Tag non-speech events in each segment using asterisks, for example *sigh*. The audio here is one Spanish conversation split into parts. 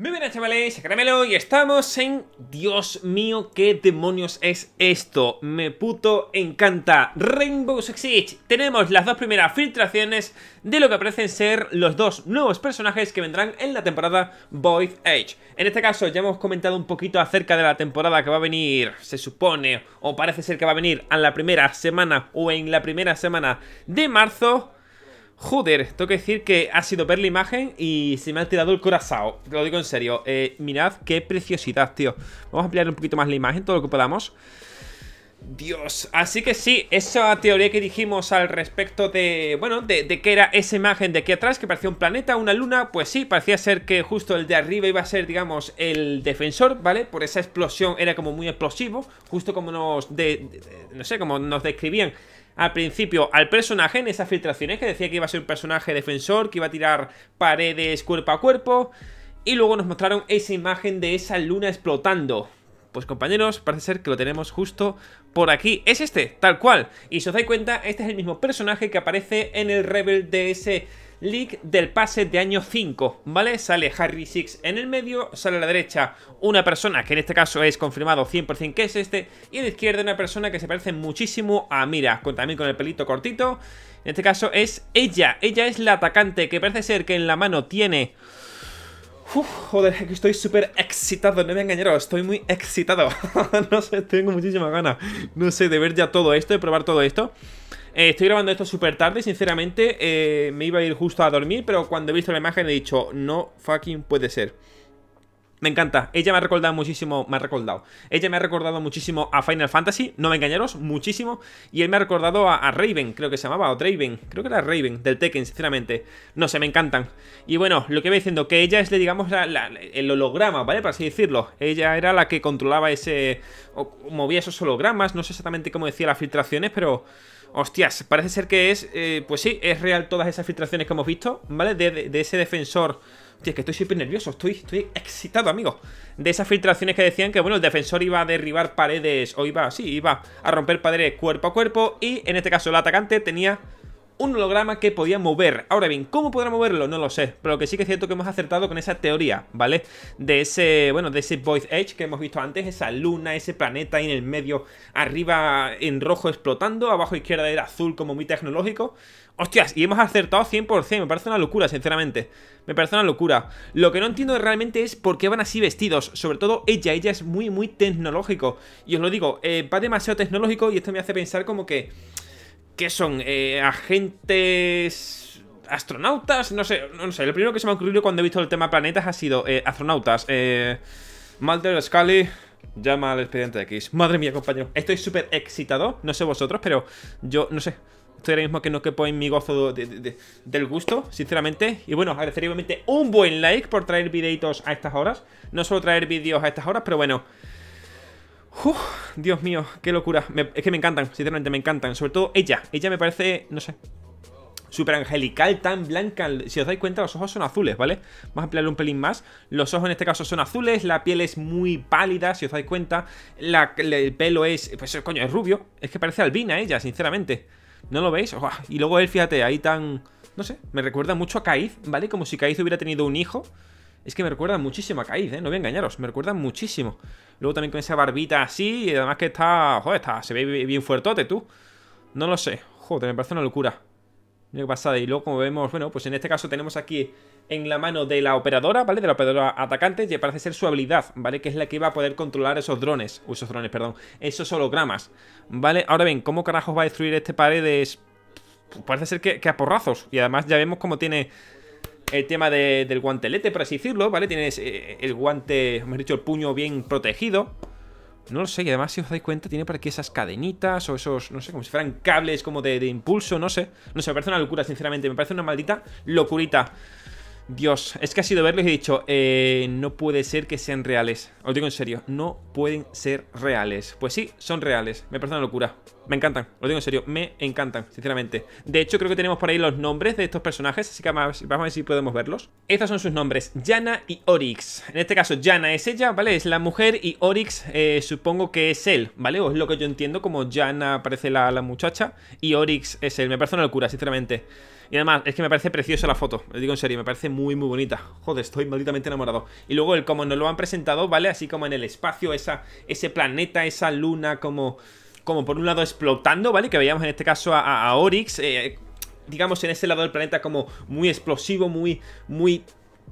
Muy bien chavales, Caramelo y estamos en... Dios mío, ¿qué demonios es esto? Me puto encanta Rainbow Six Siege Tenemos las dos primeras filtraciones de lo que parecen ser los dos nuevos personajes que vendrán en la temporada Void Age En este caso ya hemos comentado un poquito acerca de la temporada que va a venir, se supone, o parece ser que va a venir En la primera semana o en la primera semana de marzo Joder, tengo que decir que ha sido ver la imagen y se me ha tirado el corazón. Te lo digo en serio. Eh, mirad qué preciosidad, tío. Vamos a ampliar un poquito más la imagen, todo lo que podamos. Dios, así que sí, esa teoría que dijimos al respecto de, bueno, de, que era esa imagen de aquí atrás, que parecía un planeta, una luna, pues sí, parecía ser que justo el de arriba iba a ser, digamos, el defensor, ¿vale? Por esa explosión era como muy explosivo, justo como nos, no sé, como nos describían al principio al personaje en esas filtraciones que decía que iba a ser un personaje defensor, que iba a tirar paredes cuerpo a cuerpo. Y luego nos mostraron esa imagen de esa luna explotando. Pues compañeros, parece ser que lo tenemos justo por aquí. Es este, tal cual. Y si os dais cuenta, este es el mismo personaje que aparece en el Rebel DS leak del pase de año 5, ¿vale? Sale Harry Six en el medio, sale a la derecha una persona, que en este caso es confirmado 100% que es este, y a la izquierda una persona que se parece muchísimo a Mira, con, también con el pelito cortito. En este caso es ella, ella es la atacante, que parece ser que en la mano tiene... Uf, joder, que estoy súper excitado, no me engañaros, estoy muy excitado. *laughs* no sé, tengo muchísima ganas, no sé, de ver ya todo esto, de probar todo esto. Eh, estoy grabando esto súper tarde, sinceramente eh, me iba a ir justo a dormir, pero cuando he visto la imagen he dicho, no fucking puede ser. Me encanta, ella me ha recordado muchísimo, me ha recordado. Ella me ha recordado muchísimo a Final Fantasy, no me engañaros, muchísimo. Y él me ha recordado a, Raven, creo que se llamaba, o Draven, creo que era Raven, del Tekken, sinceramente. No sé, me encantan. Y bueno, lo que iba diciendo, que ella es, digamos, la, el holograma, ¿vale? Para así decirlo. Ella era la que controlaba ese... O, movía esos hologramas, no sé exactamente cómo decía las filtraciones, pero... Hostias, parece ser que es, eh, pues sí, es real todas esas filtraciones que hemos visto, ¿vale? De, ese defensor... Hostia, que estoy súper nervioso, estoy, estoy excitado, amigos. De esas filtraciones que decían que, bueno, el defensor iba a derribar paredes, o iba, sí, iba a romper paredes cuerpo a cuerpo, y en este caso el atacante tenía un holograma que podía mover. Ahora bien, ¿cómo podrá moverlo? No lo sé, pero lo que sí que es cierto que hemos acertado con esa teoría, ¿vale? De ese, bueno, de ese Void Edge que hemos visto antes, esa luna, ese planeta ahí en el medio, arriba en rojo explotando, abajo izquierda era azul como muy tecnológico. Hostias, y hemos acertado 100%, me parece una locura, sinceramente. Me parece una locura. Lo que no entiendo realmente es por qué van así vestidos, sobre todo ella, ella es muy, muy tecnológico. Y os lo digo, eh, va demasiado tecnológico y esto me hace pensar como que ¿Qué son? Eh, agentes... astronautas, no sé, no sé. Lo primero que se me ha ocurrido cuando he visto el tema planetas ha sido eh, astronautas. Eh, Scully, llama al expediente X. Madre mía, compañero. Estoy súper excitado, no sé vosotros, pero yo no sé. Estoy ahora mismo que no quepo en mi gozo del gusto, sinceramente. Y bueno, agradecería un buen like por traer videitos a estas horas. No solo traer vídeos a estas horas, pero bueno... Uf, Dios mío, qué locura. es que me encantan, sinceramente me encantan. Sobre todo ella. Ella me parece, no sé, súper angelical, tan blanca. Si os dais cuenta, los ojos son azules, ¿vale? Vamos a ampliarlo un pelín más. Los ojos en este caso son azules, la piel es muy pálida, si os dais cuenta. el pelo es, pues coño, es rubio. Es que parece albina ella, sinceramente. ¿No lo veis? y luego él, fíjate, ahí tan... No sé, me recuerda mucho a Caiz, ¿vale? Como si Caiz hubiera tenido un hijo es que me recuerda muchísimo a Caíd, ¿eh? No voy a engañaros, me recuerda muchísimo. Luego también con esa barbita así y además que está... Joder, está, se ve bien fuertote, tú. No lo sé. Joder, me parece una locura. Mira qué pasada. Y luego, como vemos, bueno, pues en este caso tenemos aquí en la mano de la operadora, ¿vale? De la operadora atacante, Y parece ser su habilidad, ¿vale? Que es la que va a poder controlar esos drones, o esos drones, perdón, esos hologramas, ¿vale? Ahora bien, ¿cómo carajos va a destruir este paredes? parece ser que, que a porrazos. Y además ya vemos cómo tiene el tema de, del guantelete, por así decirlo, ¿vale? Tienes eh, el guante, he dicho, el puño bien protegido. No lo sé, y además, si os dais cuenta, tiene por aquí esas cadenitas o esos, no sé, como si fueran cables como de, impulso, no sé. No sé, me parece una locura, sinceramente, me parece una maldita locurita. Dios, es que ha sido verlos y he dicho, eh, no puede ser que sean reales. Os digo en serio, no pueden ser reales. Pues sí, son reales. Me parece una locura me encantan, lo digo en serio, me encantan, sinceramente. De hecho, creo que tenemos por ahí los nombres de estos personajes, así que vamos, a ver si podemos verlos. Estos son sus nombres, Jana y Oryx. En este caso, Yana es ella, ¿vale? Es la mujer y Oryx eh, supongo que es él, ¿vale? O es lo que yo entiendo, como Yana parece la, la muchacha y Oryx es él. Me parece una locura, sinceramente. Y además, es que me parece preciosa la foto, lo digo en serio, me parece muy, muy bonita. Joder, estoy malditamente enamorado. Y luego, el como nos lo han presentado, ¿vale? Así como en el espacio, esa, ese planeta, esa luna, como como por un lado explotando, ¿vale? Que veíamos en este caso a, a Oryx, eh, digamos en ese lado del planeta como muy explosivo, muy, muy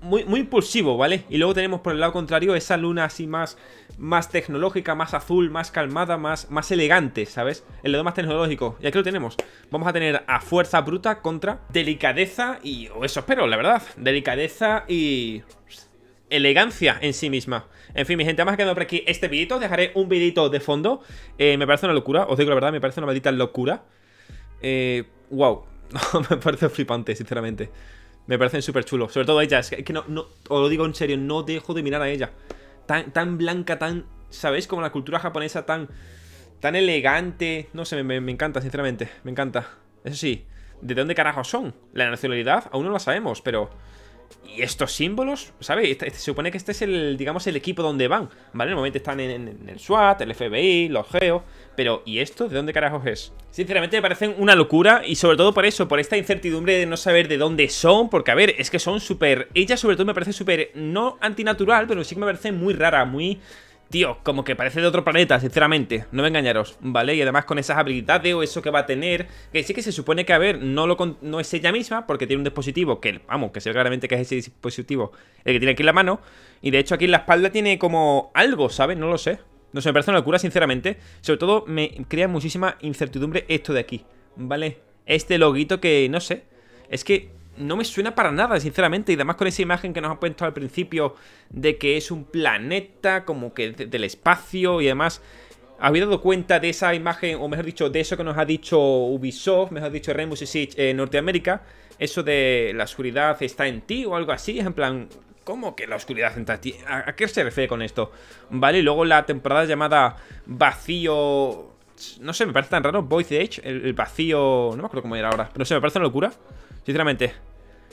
muy, muy, impulsivo, ¿vale? Y luego tenemos por el lado contrario esa luna así más, más tecnológica, más azul, más calmada, más, más elegante, ¿sabes? El lado más tecnológico. Y aquí lo tenemos. Vamos a tener a fuerza bruta contra delicadeza y... O eso espero, la verdad. Delicadeza y elegancia en sí misma. En fin, mi gente, vamos a quedar por aquí este vidito. Dejaré un vidito de fondo. Eh, me parece una locura, os digo la verdad, me parece una maldita locura. Eh, wow, *laughs* me parece flipante, sinceramente. Me parecen súper chulos. Sobre todo ella, es que, no, no, os lo digo en serio, no dejo de mirar a ella. Tan, tan blanca, tan, ¿sabéis? Como la cultura japonesa, tan, tan elegante. No sé, me, encanta, sinceramente, me encanta. Eso sí, ¿de dónde carajo son? La nacionalidad aún no la sabemos, pero... Y estos símbolos, ¿sabes? Este, este, se supone que este es el, digamos, el equipo donde van, ¿vale? Normalmente están en, el SWAT, el FBI, los GEO, pero ¿y esto de dónde carajos es? Sinceramente me parecen una locura y sobre todo por eso, por esta incertidumbre de no saber de dónde son, porque a ver, es que son súper... Ella sobre todo me parece súper, no antinatural, pero sí que me parece muy rara, muy... Tío, como que parece de otro planeta, sinceramente. No me engañaros, ¿vale? Y además con esas habilidades o eso que va a tener. Que sí que se supone que, a ver, no, lo no es ella misma, porque tiene un dispositivo que, vamos, que se claramente que es ese dispositivo el que tiene aquí en la mano. Y de hecho aquí en la espalda tiene como algo, ¿sabes? No lo sé. No sé, me parece una locura, sinceramente. Sobre todo me crea muchísima incertidumbre esto de aquí, ¿vale? Este loguito que, no sé. Es que no me suena para nada, sinceramente. Y además con esa imagen que nos han puesto al principio de que es un planeta, como que del espacio y además Había dado cuenta de esa imagen, o mejor dicho, de eso que nos ha dicho Ubisoft, mejor dicho Rainbow Six en Norteamérica? Eso de la oscuridad está en ti o algo así. Es en plan, ¿Cómo que la oscuridad está en ti? ¿A qué se refiere con esto? Vale, y luego la temporada llamada Vacío. No sé, me parece tan raro. Voice Edge, el, el, vacío. No me acuerdo cómo era ahora, pero no sé, me parece una locura. Sinceramente.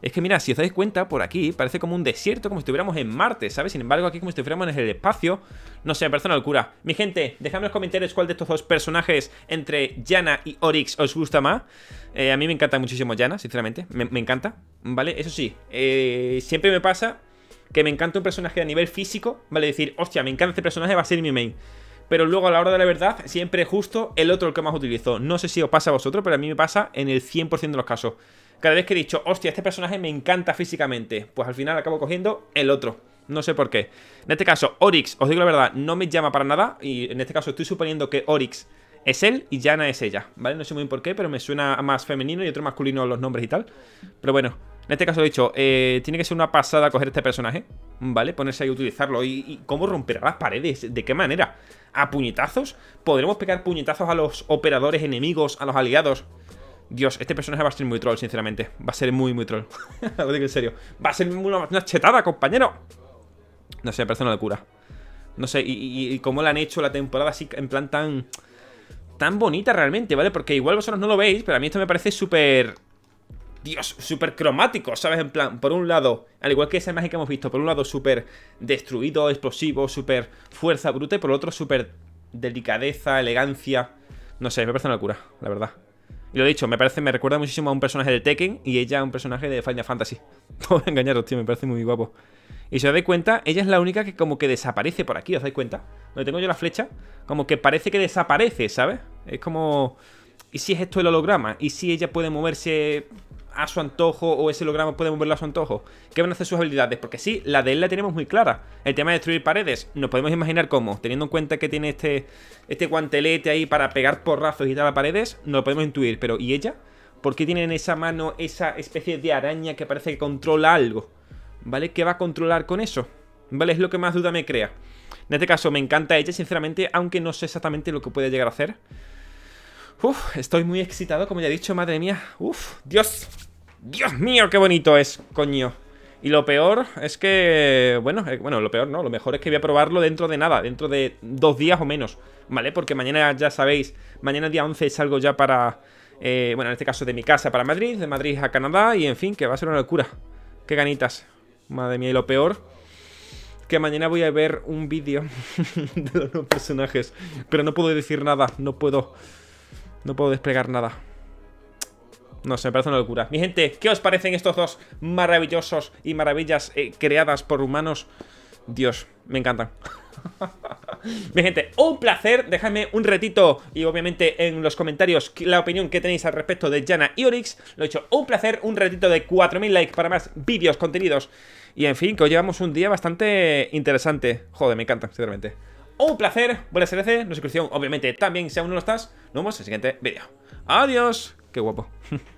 Es que mira, si os dais cuenta, por aquí parece como un desierto, como si estuviéramos en Marte, ¿sabes? Sin embargo, aquí como si estuviéramos en el espacio. No sé, me parece una locura. Mi gente, dejadme en los comentarios cuál de estos dos personajes entre Yana y Oryx os gusta más. Eh, a mí me encanta muchísimo Yana, sinceramente. Me, encanta, ¿vale? Eso sí, eh, siempre me pasa que me encanta un personaje a nivel físico, ¿vale? Decir, hostia, me encanta este personaje, va a ser mi main pero luego a la hora de la verdad siempre justo el otro el que más utilizo. No sé si os pasa a vosotros, pero a mí me pasa en el 100% de los casos cada vez que he dicho, hostia, este personaje me encanta físicamente, pues al final acabo cogiendo el otro. No sé por qué. En este caso, Orix, os digo la verdad, no me llama para nada. Y en este caso estoy suponiendo que Orix es él y Yana es ella, ¿vale? No sé muy bien por qué, pero me suena más femenino y otro masculino los nombres y tal. Pero bueno, en este caso he dicho, eh, tiene que ser una pasada coger este personaje, ¿vale? Ponerse ahí y utilizarlo. ¿Y, y cómo romperá las paredes? ¿De qué manera? ¿A puñetazos? ¿Podremos pegar puñetazos a los operadores enemigos, a los aliados? Dios, este personaje va a ser muy troll, sinceramente. Va a ser muy, muy troll. *laughs* Lo digo en serio. Va a ser una, chetada, compañero. No sé, me parece una locura. No sé, y, cómo le han hecho la temporada así, en plan tan... Tan bonita realmente, ¿vale? Porque igual vosotros no lo veis, pero a mí esto me parece súper... Dios, súper cromático, ¿sabes? En plan, por un lado, al igual que esa imagen que hemos visto, por un lado súper destruido, explosivo, súper fuerza bruta, y por otro súper delicadeza, elegancia. No sé, me parece una locura, la verdad. Y lo he dicho, me parece, me recuerda muchísimo a un personaje de Tekken y ella a un personaje de Final Fantasy. *laughs* No voy engañaros, tío, me parece muy guapo. Y si os dais cuenta, ella es la única que como que desaparece por aquí, ¿os dais cuenta? Donde tengo yo la flecha, como que parece que desaparece, ¿sabes? Es como... ¿Y si es esto el holograma? ¿Y si ella puede moverse a su antojo o ese logramos, podemos moverlo a su antojo. ¿Qué van a hacer sus habilidades? Porque sí, la de él la tenemos muy clara. El tema de destruir paredes, nos podemos imaginar cómo, teniendo en cuenta que tiene este, este guantelete ahí para pegar porrazos y tal a paredes, no lo podemos intuir. Pero ¿y ella? ¿Por qué tiene en esa mano esa especie de araña que parece que controla algo? ¿Vale? ¿Qué va a controlar con eso? ¿Vale? Es lo que más duda me crea. En este caso me encanta ella, sinceramente, aunque no sé exactamente lo que puede llegar a hacer. Uf, estoy muy excitado, como ya he dicho, madre mía. Uf, Dios. Dios mío, qué bonito es, coño. Y lo peor es que... Bueno, eh, bueno, lo peor no, lo mejor es que voy a probarlo dentro de nada, dentro de dos días o menos, ¿vale? Porque mañana, ya sabéis, mañana día 11 salgo ya para... Eh, bueno, en este caso de mi casa para Madrid, de Madrid a Canadá y en fin, que va a ser una locura. Qué ganitas. Madre mía, y lo peor que mañana voy a ver un vídeo *laughs* de los personajes, pero no puedo decir nada, no puedo... No puedo desplegar nada. No sé, me parece una locura. Mi gente, ¿qué os parecen estos dos maravillosos y maravillas eh, creadas por humanos? Dios, me encantan. *laughs* Mi gente, un placer. Dejadme un retito y obviamente en los comentarios la opinión que tenéis al respecto de Jana y Orix. Lo he hecho, un placer, un retito de 4000 likes para más vídeos, contenidos. Y en fin, que hoy llevamos un día bastante interesante. Joder, me encanta, sinceramente un placer, buenas RC, no suscripción, obviamente también si aún no lo estás, nos vemos en el siguiente vídeo. Adiós, qué guapo. *laughs*